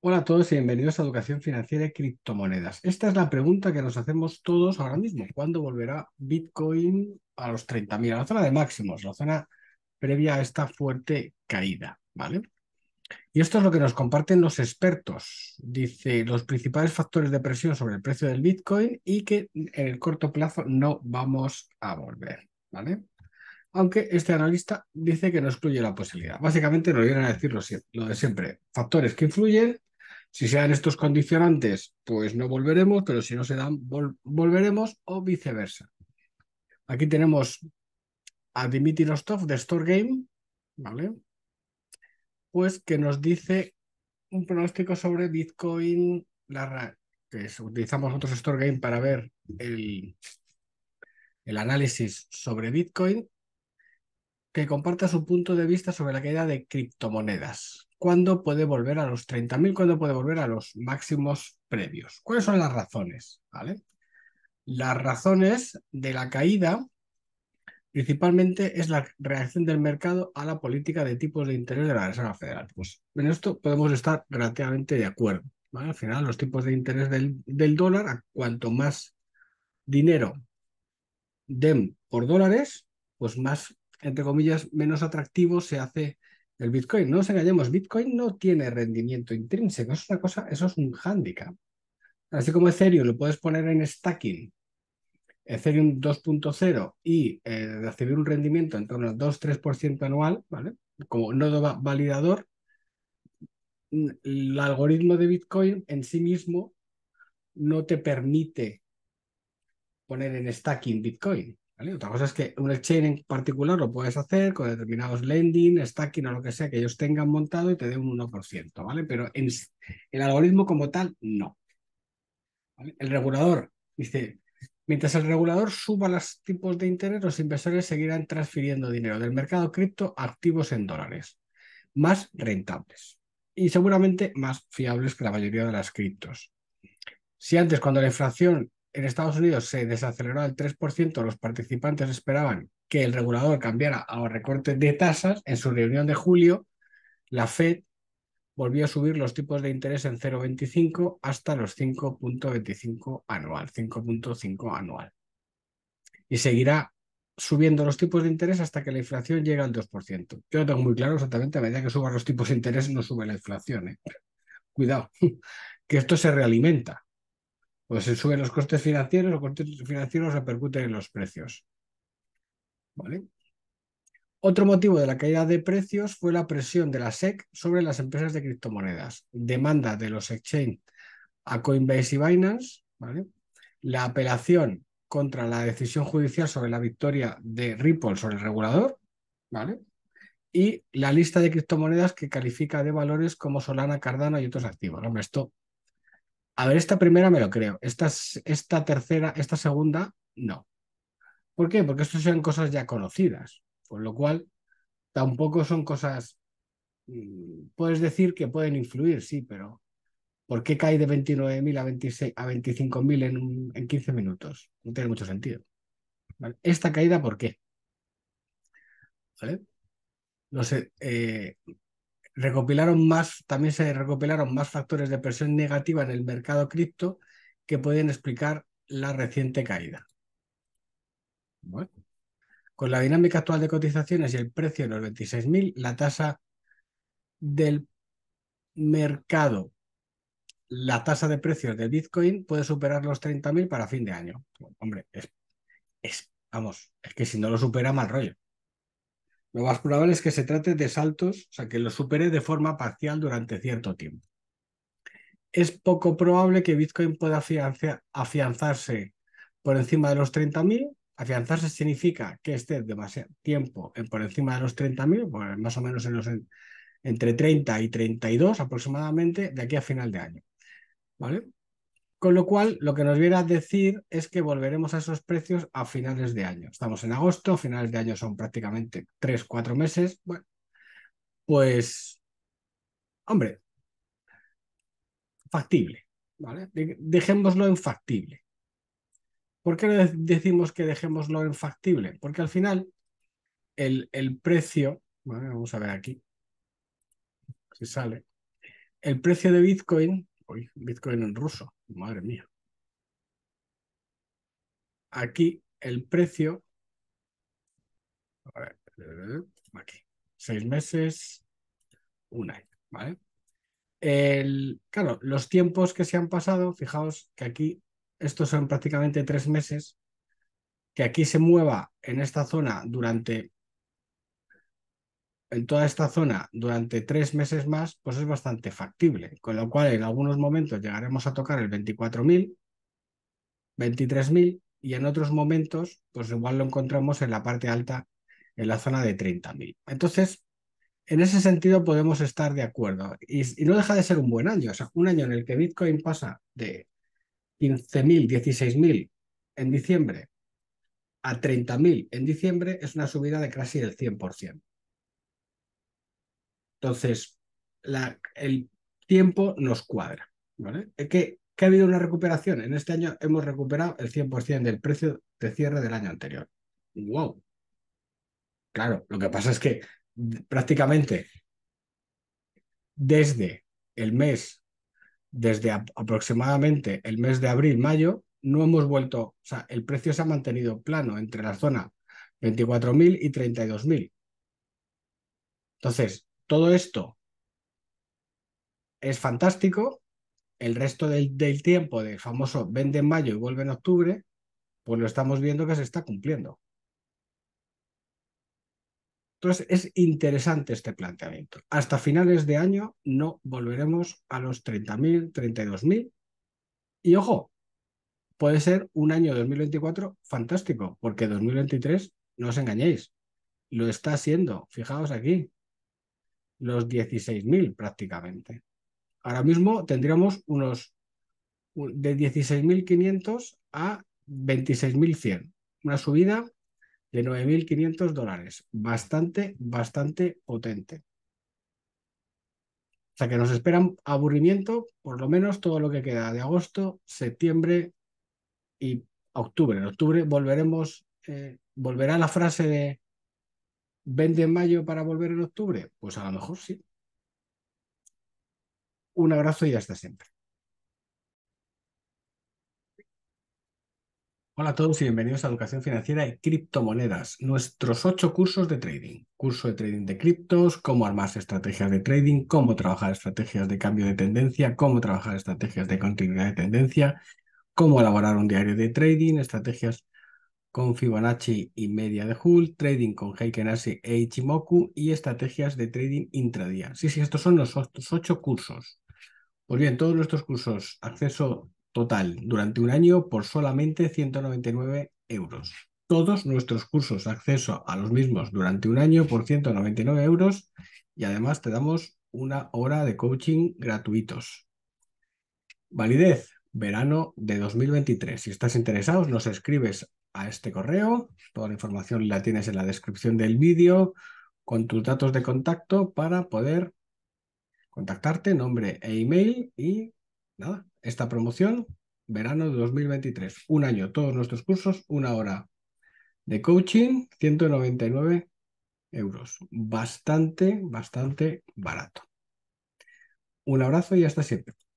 Hola a todos y bienvenidos a Educación Financiera y Criptomonedas. Esta es la pregunta que nos hacemos todos ahora mismo. ¿Cuándo volverá Bitcoin a los 30.000? A la zona de máximos, la zona previa a esta fuerte caída, ¿vale? Y esto es lo que nos comparten los expertos. Dice los principales factores de presión sobre el precio del Bitcoin y que en el corto plazo no vamos a volver, ¿vale? aunque este analista dice que no excluye la posibilidad. Básicamente nos vienen a decir lo, de siempre, factores que influyen si se dan estos condicionantes, pues no volveremos, pero si no se dan, volveremos o viceversa. Aquí tenemos a Dimitri Rostov de Store Game, ¿vale? Pues que nos dice un pronóstico sobre Bitcoin, que utilizamos nosotros Store Game para ver el, el análisis sobre Bitcoin, que comparta su punto de vista sobre la caída de criptomonedas cuándo puede volver a los 30.000, cuándo puede volver a los máximos previos. ¿Cuáles son las razones? ¿Vale? Las razones de la caída principalmente es la reacción del mercado a la política de tipos de interés de la Reserva Federal. Pues en esto podemos estar relativamente de acuerdo. Al final, los tipos de interés del, dólar, cuanto más dinero den por dólares, pues más, entre comillas, menos atractivo se hace el Bitcoin. No nos engañemos, Bitcoin no tiene rendimiento intrínseco. Eso es una cosa, eso es un hándicap. Así como Ethereum lo puedes poner en stacking, Ethereum 2.0 y eh, recibir un rendimiento en torno al 2-3% anual, ¿vale? Como nodo validador, el algoritmo de Bitcoin en sí mismo no te permite poner en stacking Bitcoin. Otra cosa es que un exchange en particular lo puedes hacer con determinados lending, stacking o lo que sea que ellos tengan montado y te dé un 1%, ¿vale? Pero en, el algoritmo como tal, no. El regulador dice, mientras el regulador suba los tipos de interés, los inversores seguirán transfiriendo dinero del mercado cripto a activos en dólares, más rentables y seguramente más fiables que la mayoría de las criptos. Si antes cuando la inflación en Estados Unidos se desaceleró al 3%, los participantes esperaban que el regulador cambiara a recorte de tasas. En su reunión de julio, la Fed volvió a subir los tipos de interés en 0,25 hasta los 5.25 anual, 5.5 anual. Y seguirá subiendo los tipos de interés hasta que la inflación llegue al 2%. Yo lo tengo muy claro exactamente, a medida que suban los tipos de interés no sube la inflación. ¿eh? Cuidado, que esto se realimenta. Cuando pues se suben los costes financieros, los costes financieros repercuten en los precios. ¿Vale? Otro motivo de la caída de precios fue la presión de la SEC sobre las empresas de criptomonedas, demanda de los exchange a Coinbase y Binance, ¿vale? la apelación contra la decisión judicial sobre la victoria de Ripple sobre el regulador, ¿vale? y la lista de criptomonedas que califica de valores como Solana, Cardano y otros activos. esto a ver, esta primera me lo creo. Esta, esta tercera, esta segunda, no. ¿Por qué? Porque estas son cosas ya conocidas, con lo cual tampoco son cosas, mm, puedes decir que pueden influir, sí, pero ¿por qué cae de 29.000 a, a 25.000 en, 15 minutos? No tiene mucho sentido. ¿Esta caída por qué? No sé, eh, recopilaron más, también se recopilaron más factores de presión negativa en el mercado cripto que pueden explicar la reciente caída. Bueno. Con la dinámica actual de cotizaciones y el precio de los 26.000, la tasa del mercado, la tasa de precios de Bitcoin puede superar los 30.000 para fin de año. Hombre, es, vamos, es que si no lo supera, mal rollo. Lo más probable es que se trate de saltos, o sea, que lo supere de forma parcial durante cierto tiempo. Es poco probable que Bitcoin pueda afianzarse por encima de los 30.000. Afianzarse significa que esté demasiado tiempo por encima de los 30.000, pues más o menos en los, entre 30 y 32 aproximadamente, de aquí a final de año. ¿Vale? Con lo cual, lo que nos viene a decir es que volveremos a esos precios a finales de año. Estamos en agosto, finales de año son prácticamente 3, 4 meses. Bueno, pues, hombre, factible, ¿vale? Dejémoslo en factible. ¿Por qué decimos que dejémoslo en factible? Porque al final el, precio, vamos a ver aquí, si sale, el precio de Bitcoin Bitcoin en ruso, madre mía. Aquí el precio. A ver, aquí. Seis meses, un año, ¿vale? El, claro, los tiempos que se han pasado, fijaos que aquí, estos son prácticamente tres meses, que aquí se mueva en esta zona durante en toda esta zona durante tres meses más, pues es bastante factible, con lo cual en algunos momentos llegaremos a tocar el 24.000, 23.000 y en otros momentos, pues igual lo encontramos en la parte alta, en la zona de 30.000. Entonces, en ese sentido podemos estar de acuerdo y, no deja de ser un buen año, o sea, un año en el que Bitcoin pasa de 15.000, 16.000 en diciembre a 30.000 en diciembre es una subida de casi el 100%. Entonces, el tiempo nos cuadra. ¿vale? que ha habido una recuperación. En este año hemos recuperado el 100% del precio de cierre del año anterior. ¡Wow! Claro, lo que pasa es que prácticamente desde el mes, desde aproximadamente el mes de abril-mayo, no hemos vuelto, o sea, el precio se ha mantenido plano entre la zona 24.000 y 32.000. Entonces, todo esto es fantástico, el resto del, tiempo del famoso vende en mayo y vuelve en octubre, pues lo estamos viendo que se está cumpliendo. Entonces es interesante este planteamiento. Hasta finales de año no volveremos a los 30.000, 32.000. Y ojo, puede ser un año 2024 fantástico, porque 2023, no os engañéis, lo está haciendo. Fijaos aquí, los 16.000 prácticamente. Ahora mismo tendríamos unos de 16.500 a 26.100, una subida de 9.500 dólares, bastante, bastante potente. O sea que nos esperan aburrimiento, por lo menos todo lo que queda de agosto, septiembre y octubre. En octubre volveremos, eh, volverá la frase de ¿Vende en mayo para volver en octubre? Pues a lo mejor sí. Un abrazo y hasta siempre. Hola a todos y bienvenidos a Educación Financiera y Criptomonedas, nuestros ocho cursos de trading. Curso de trading de criptos, cómo armar estrategias de trading, cómo trabajar estrategias de cambio de tendencia, cómo trabajar estrategias de continuidad de tendencia, cómo elaborar un diario de trading, estrategias con Fibonacci y media de Hull, trading con Ashi e Ichimoku y estrategias de trading intradía. Sí, sí, estos son los ocho cursos. Pues bien, todos nuestros cursos, acceso total durante un año por solamente 199 euros. Todos nuestros cursos, acceso a los mismos durante un año por 199 euros y además te damos una hora de coaching gratuitos. Validez, verano de 2023. Si estás interesado, nos escribes este correo. Toda la información la tienes en la descripción del vídeo con tus datos de contacto para poder contactarte, nombre e email y nada, esta promoción verano de 2023, un año, todos nuestros cursos, una hora de coaching, 199 euros. Bastante, bastante barato. Un abrazo y hasta siempre.